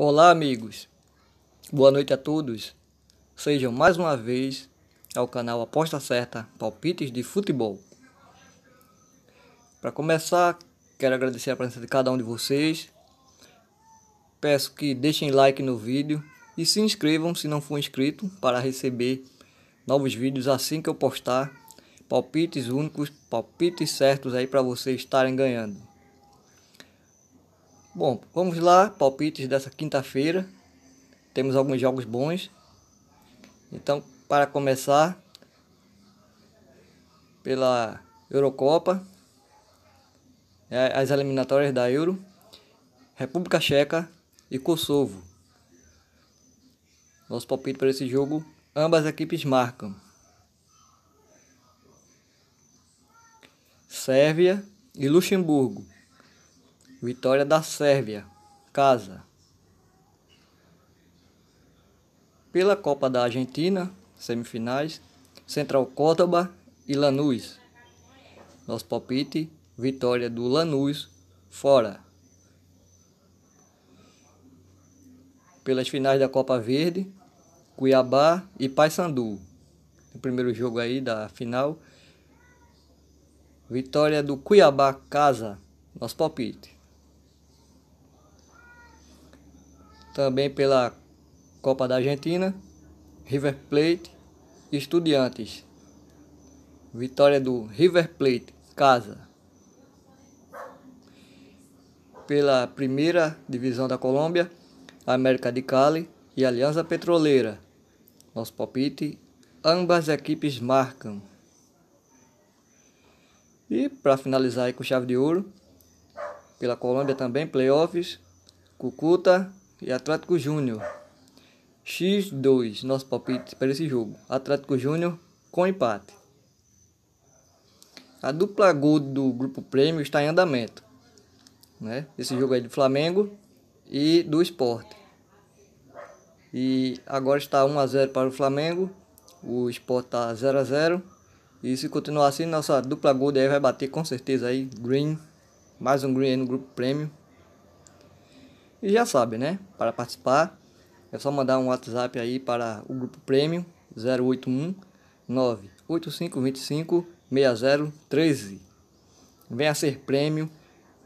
Olá, amigos. Boa noite a todos. Sejam mais uma vez ao canal Aposta Certa Palpites de Futebol. Para começar, quero agradecer a presença de cada um de vocês. Peço que deixem like no vídeo e se inscrevam se não for inscrito para receber novos vídeos assim que eu postar palpites únicos, palpites certos aí para vocês estarem ganhando. Bom, vamos lá, palpites dessa quinta-feira. Temos alguns jogos bons. Então, para começar, pela Eurocopa, é, as eliminatórias da Euro, República Checa e Kosovo. Nosso palpite para esse jogo, ambas equipes marcam. Sérvia e Luxemburgo. Vitória da Sérvia, casa. Pela Copa da Argentina, semifinais, Central Córdoba e Lanús. Nosso palpite, vitória do Lanús, fora. Pelas finais da Copa Verde, Cuiabá e Paysandu. O primeiro jogo aí da final. Vitória do Cuiabá Casa. Nosso palpite. também pela Copa da Argentina, River Plate, Estudiantes. Vitória do River Plate, casa. Pela primeira divisão da Colômbia, América de Cali e Aliança Petroleira. Nosso palpite, ambas equipes marcam. E para finalizar com chave de ouro, pela Colômbia também, playoffs, Cucuta e Atlético Júnior. X2, nosso palpite para esse jogo. Atlético Júnior com empate. A dupla gol do Grupo Prêmio está em andamento. Né? Esse jogo é do Flamengo e do Esporte. E agora está 1 a 0 para o Flamengo. O Sport está 0 a 0 E se continuar assim, nossa dupla Gold aí vai bater com certeza aí. Green. Mais um Green aí no grupo prêmio. E já sabe, né? Para participar, é só mandar um WhatsApp aí para o grupo Premium 081 98525 Venha ser prêmio,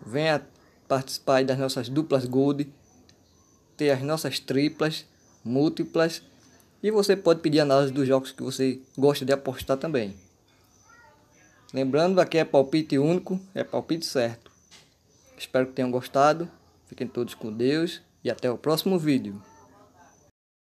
venha participar das nossas duplas Gold, ter as nossas triplas, múltiplas e você pode pedir análise dos jogos que você gosta de apostar também. Lembrando, aqui é palpite único, é palpite certo. Espero que tenham gostado. Fiquem todos com Deus e até o próximo vídeo.